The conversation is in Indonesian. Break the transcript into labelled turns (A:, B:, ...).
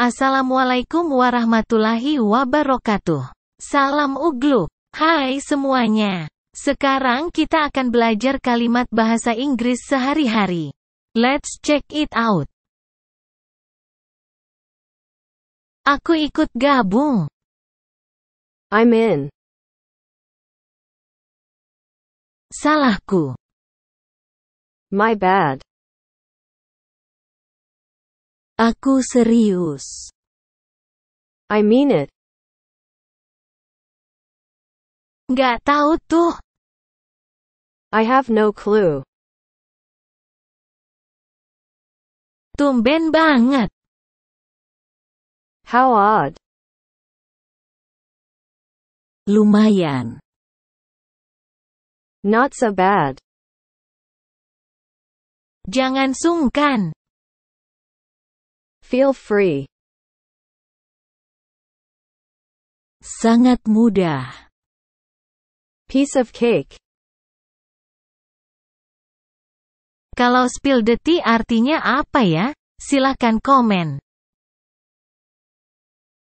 A: Assalamualaikum warahmatullahi wabarakatuh. Salam Uglu. Hai semuanya. Sekarang kita akan belajar kalimat bahasa Inggris sehari-hari. Let's check it out.
B: Aku ikut gabung. I'm in. Salahku. My bad. Aku serius. I mean it. Gak tahu tuh. I have no clue. Tumben banget. How odd. Lumayan. Not so bad. Jangan sungkan. Feel free. Sangat mudah. Piece of cake. Kalau spill the tea artinya apa ya? Silahkan komen.